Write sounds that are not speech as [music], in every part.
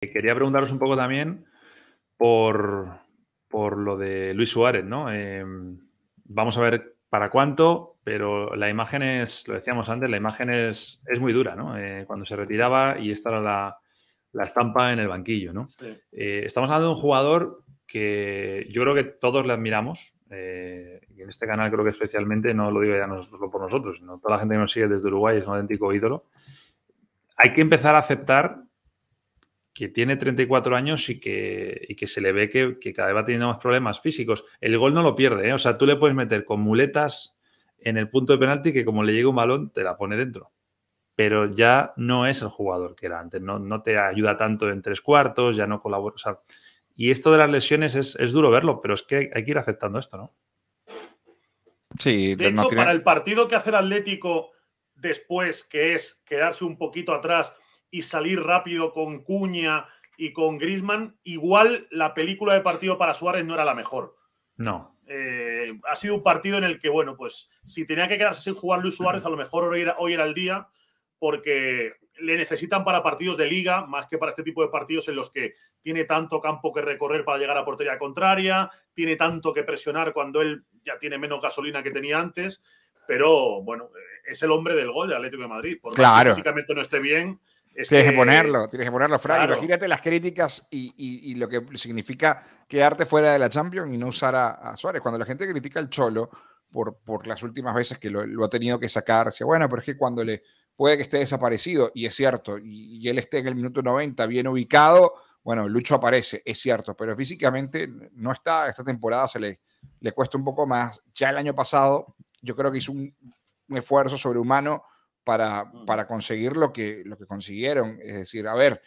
Quería preguntaros un poco también por, lo de Luis Suárez, ¿no? Eh, vamos a ver para cuánto, pero la imagen es, lo decíamos antes, la imagen es, es muy dura, ¿no? Eh, cuando se retiraba y esta era la, estampa en el banquillo, eh, estamos hablando de un jugador que yo creo que todos le admiramos, y en este canal creo que especialmente, no lo digo ya nosotros, por nosotros, sino toda la gente que nos sigue desde Uruguay es un auténtico ídolo. Hay que empezar a aceptar que tiene 34 años y que, se le ve que, cada vez va teniendo más problemas físicos. El gol no lo pierde, ¿eh? o sea, tú le puedes meter con muletas en el punto de penalti que como le llega un balón te la pone dentro. Pero ya no es el jugador que era antes, no, no te ayuda tanto en tres cuartos, ya no colabora. y esto de las lesiones es, duro verlo, pero es que hay que ir aceptando esto, ¿no? Sí, de hecho, para el partido que hace el Atlético después, que es quedarse un poquito atrás y salir rápido con Cuña y con Grisman, igual la película de partido para Suárez no era la mejor. No. Eh, ha sido un partido en el que, bueno, pues si tenía que quedarse sin jugar Luis Suárez, a lo mejor hoy era, hoy era el día, porque le necesitan para partidos de liga, más que para este tipo de partidos en los que tiene tanto campo que recorrer para llegar a portería contraria, tiene tanto que presionar cuando él ya tiene menos gasolina que tenía antes, pero bueno, eh, es el hombre del gol del Atlético de Madrid. Por claro. que físicamente no esté bien, tienes que, ponerlo, tienes que ponerlo, las críticas y, lo que significa quedarte fuera de la Champions y no usar a, Suárez. Cuando la gente critica al Cholo por, las últimas veces que lo, ha tenido que sacarse, bueno, pero es que cuando le puede que esté desaparecido, y es cierto, y, él esté en el minuto 90 bien ubicado, bueno, Lucho aparece, es cierto, pero físicamente no está, esta temporada se le, cuesta un poco más. Ya el año pasado yo creo que hizo un esfuerzo sobrehumano Mm. para, conseguir lo que, lo que consiguieron. Es decir, a ver,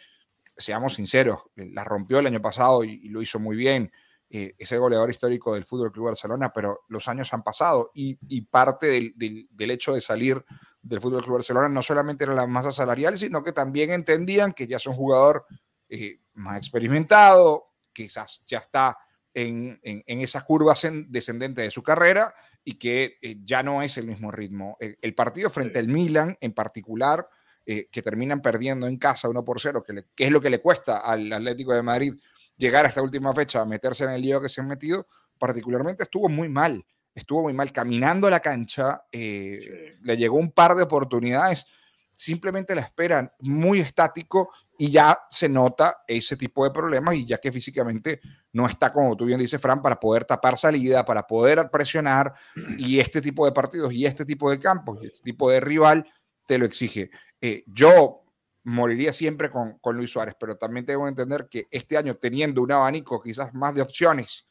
seamos sinceros, eh, la rompió el año pasado y, lo hizo muy bien. Eh, ese goleador histórico del Fútbol Club Barcelona, pero los años han pasado y, parte del, hecho de salir del Fútbol Club Barcelona no solamente era la masa salarial, sino que también entendían que ya es un jugador eh, más experimentado, quizás ya está en, en, en esa curva descendente de su carrera y que eh, ya no es el mismo ritmo. El, partido frente al Milan en particular, eh, que terminan perdiendo en casa 1 por 0, que, es lo que le cuesta al Atlético de Madrid llegar a esta última fecha, a meterse en el lío que se han metido, particularmente estuvo muy mal, estuvo muy mal caminando a la cancha, eh, le llegó un par de oportunidades, simplemente la esperan muy estático y ya se nota ese tipo de problemas y ya que físicamente no está, como tú bien dices, Fran, para poder tapar salida, para poder presionar y este tipo de partidos y este tipo de campos y este tipo de rival te lo exige. Eh, yo moriría siempre con, Luis Suárez, pero también tengo que entender que este año teniendo un abanico quizás más de opciones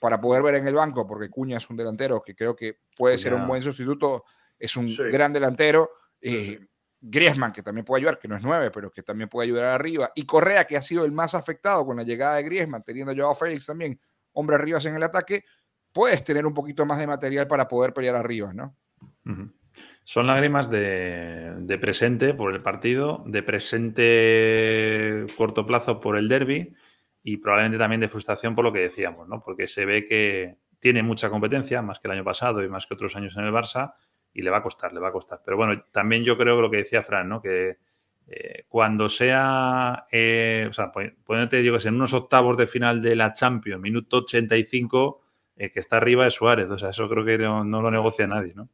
para poder ver en el banco, porque Cuña es un delantero que creo que puede ser un buen sustituto, es un gran delantero. Eh, Griezmann, que también puede ayudar, que no es nueve, pero que también puede ayudar arriba. Y Correa, que ha sido el más afectado con la llegada de Griezmann, teniendo a Joao Félix también, hombre arriba en el ataque, puedes tener un poquito más de material para poder pelear arriba, ¿no? Son lágrimas de, de, presente por el partido, de presente corto plazo por el derby y probablemente también de frustración por lo que decíamos, ¿no? Porque se ve que tiene mucha competencia, más que el año pasado y más que otros años en el Barça, y le va a costar, le va a costar. Pero bueno, también yo creo que lo que decía Fran, ¿no? Que eh, cuando sea, eh, o sea, ponete, yo que sé, en unos octavos de final de la Champions, minuto 85, que está arriba es Suárez. O sea, eso creo que no, lo negocia nadie, ¿no?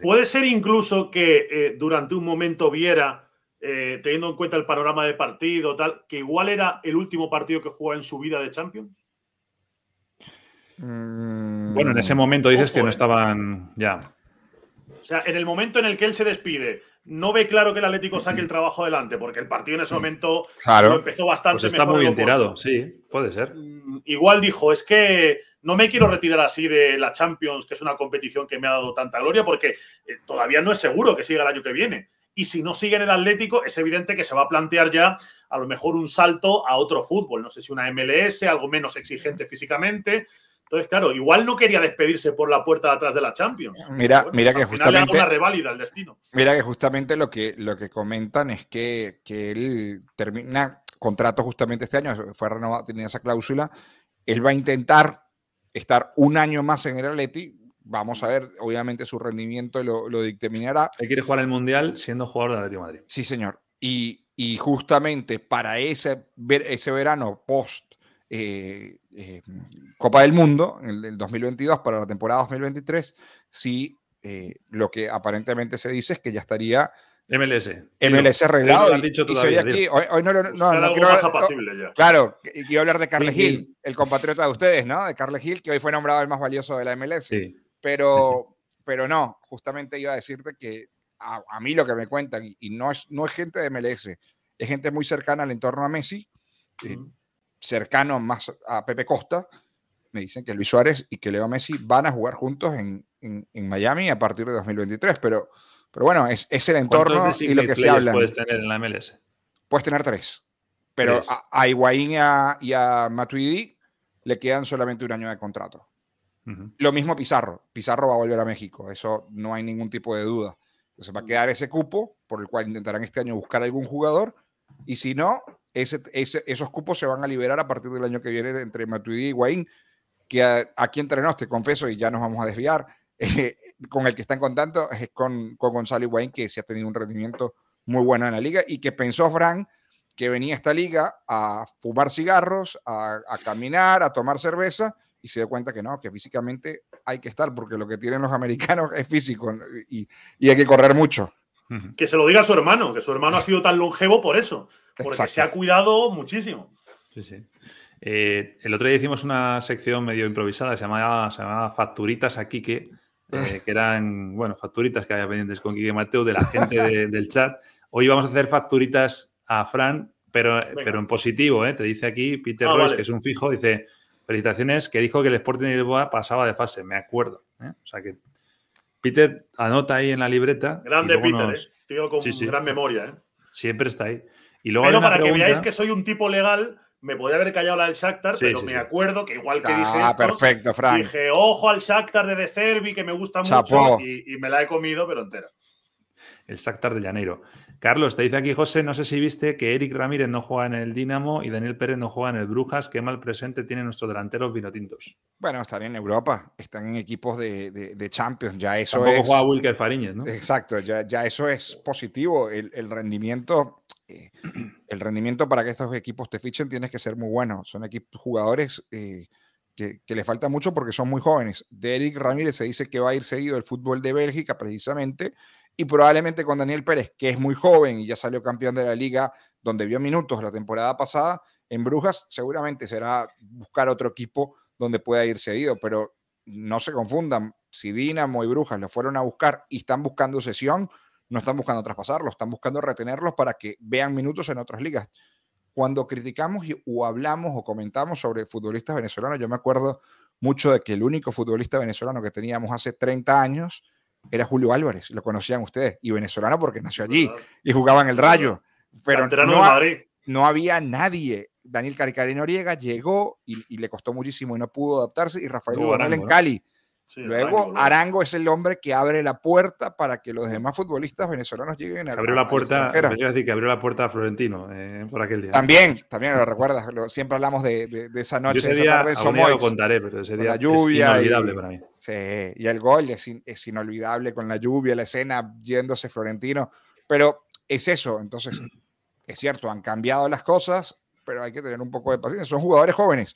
Puede ser incluso que eh, durante un momento viera, teniendo en cuenta el panorama de partido, tal, que igual era el último partido que jugaba en su vida de Champions. Mm. Bueno, en ese momento dices que no estaban ya. O sea, en el momento en el que él se despide, no ve claro que el Atlético saque el trabajo adelante, porque el partido en ese momento empezó pues bastante pues está muy bien tirado, sí, puede ser. Mm, igual dijo, es que no me quiero retirar así de la Champions, que es una competición que me ha dado tanta gloria, porque eh, todavía no es seguro que siga el año que viene. Y si no sigue en el Atlético, es evidente que se va a plantear ya a lo mejor un salto a otro fútbol. No sé si una MLS, algo menos exigente físicamente, entonces, claro, igual no quería despedirse por la puerta de atrás de la Champions. Mira, mira que pues justamente. una reválida al destino. Mira que justamente lo que, lo que comentan es que, que él termina contrato justamente este año, fue renovado, tenía esa cláusula. Él va a intentar estar un año más en el Atleti. Vamos a ver, obviamente su rendimiento lo, lo dictaminará. Él quiere jugar el Mundial siendo jugador de Atlético Madrid. Sí, señor. Y, y justamente para ese, ese verano post eh, eh, Copa del Mundo, en el 2022 para la temporada 2023, si eh, lo que aparentemente se dice es que ya estaría MLS. MLS arreglado. y, aquí, hoy, no quiero hablar, Claro, hablar de Carles Gil, el compatriota de ustedes, ¿no? De Carles Gil, que hoy fue nombrado el más valioso de la MLS. Pero, no, justamente iba a decirte que a, mí lo que me cuentan, y, no, es, no es gente de MLS, es gente muy cercana al entorno a Messi, cercano más a Pepe Costa, me dicen que Luis Suárez y que Leo Messi van a jugar juntos en, Miami a partir de 2023, pero, pero bueno, es, el entorno y lo que se habla. puedes tener en la MLS? Puedes tener tres, pero A, y a, Matuidi le quedan solamente un año de contrato. Lo mismo Pizarro. Pizarro va a volver a México, eso no hay ningún tipo de duda. Entonces va a quedar ese cupo por el cual intentarán este año buscar algún jugador y si no, esos cupos se van a liberar a partir del año que viene entre Matuidi y Higuaín, que aquí entre nos, te y ya nos vamos a desviar, [laughs] eh, con el que están contando es con, con Gonzalo Higuaín, que se ha tenido un rendimiento muy bueno en la liga y que pensó Fran que venía a esta liga a fumar cigarros, a, caminar, a tomar cerveza y se dio cuenta que no, que físicamente hay que estar porque lo que tienen los americanos es físico y, y hay que correr mucho. Que se lo diga a su hermano, que su hermano ha sido tan longevo por eso. Porque se ha cuidado muchísimo. Sí, sí. Eh, el otro día hicimos una sección medio improvisada, se llamaba, se llamaba Facturitas a Quique, eh, [laughs] que eran, bueno, facturitas que había pendientes con Quique Mateo de la gente [laughs] del chat. Hoy vamos a hacer facturitas a Fran, pero, eh, pero en positivo, Te dice aquí Peter ah, que es un fijo, dice, felicitaciones, que dijo que el Sporting Boa pasaba de fase, me acuerdo. O sea que Peter anota ahí en la libreta. Grande Peter, tío con gran memoria, Siempre está ahí pero para que veáis que soy un tipo legal, me podría haber callado la del Shakhtar, pero me acuerdo que igual que ah, dije perfecto, Frank. dije, ojo al Shakhtar de The que me gusta mucho, y, me la he comido, pero entera. El Shakhtar de Llanero. Carlos, te dice aquí José, no sé si viste que Eric Ramírez no juega en el Dinamo y Daniel Pérez no juega en el Brujas. Qué mal presente tienen nuestros delanteros vinotintos. Bueno, están en Europa, están en equipos de, de, Champions. Ya eso Tampoco es. juega Wilker Fariñez, ¿no? Exacto, ya, eso es positivo. El, rendimiento. Eh, el rendimiento para que estos equipos te fichen tienes que ser muy bueno. Son equipos, jugadores eh, que, que, les falta mucho porque son muy jóvenes. De Eric Ramírez se dice que va a ir seguido el fútbol de Bélgica precisamente y probablemente con Daniel Pérez, que es muy joven y ya salió campeón de la liga, donde vio minutos la temporada pasada en Brujas, seguramente será buscar otro equipo donde pueda ir cedido, pero no se confundan, si Dinamo y Brujas lo fueron a buscar y están buscando sesión, no están buscando traspasarlos, están buscando retenerlos para que vean minutos en otras ligas. Cuando criticamos o hablamos o comentamos sobre futbolistas venezolanos, yo me acuerdo mucho de que el único futbolista venezolano que teníamos hace 30 años era Julio Álvarez, lo conocían ustedes, y venezolano porque nació allí y jugaba en el Rayo, pero no, no había nadie. Daniel Caricari Noriega llegó y, le costó muchísimo y no pudo adaptarse, y Rafael en Cali Luego Arango, es el hombre que abre la puerta para que los demás futbolistas venezolanos lleguen a abrió la, puerta. A decir que abrió la puerta a Florentino eh, por aquel día. También, también lo recuerdas. siempre hablamos de, esa noche. Yo lo contaré, pero ese día la lluvia es inolvidable y, para mí. Sí, y el gol es, es inolvidable con la lluvia, la escena yéndose Florentino. Pero es eso. Entonces, es cierto, han cambiado las cosas, pero hay que tener un poco de paciencia. Son jugadores jóvenes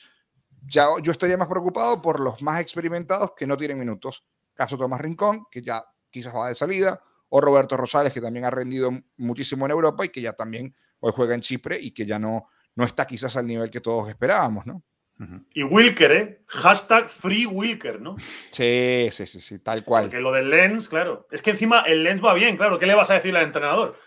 yo estaría más preocupado por los más experimentados que no tienen minutos. Caso Tomás Rincón, que ya quizás va de salida, o Roberto Rosales, que también ha rendido muchísimo en Europa y que ya también hoy juega en Chipre y que ya no, no está quizás al nivel que todos esperábamos, ¿no? Y Wilker, ¿eh? Hashtag Free Wilker, ¿no? [laughs] Sí, sí, sí, sí, tal cual. Porque lo del Lens, claro. Es que encima el Lens va bien, claro. ¿Qué le vas a decir al entrenador?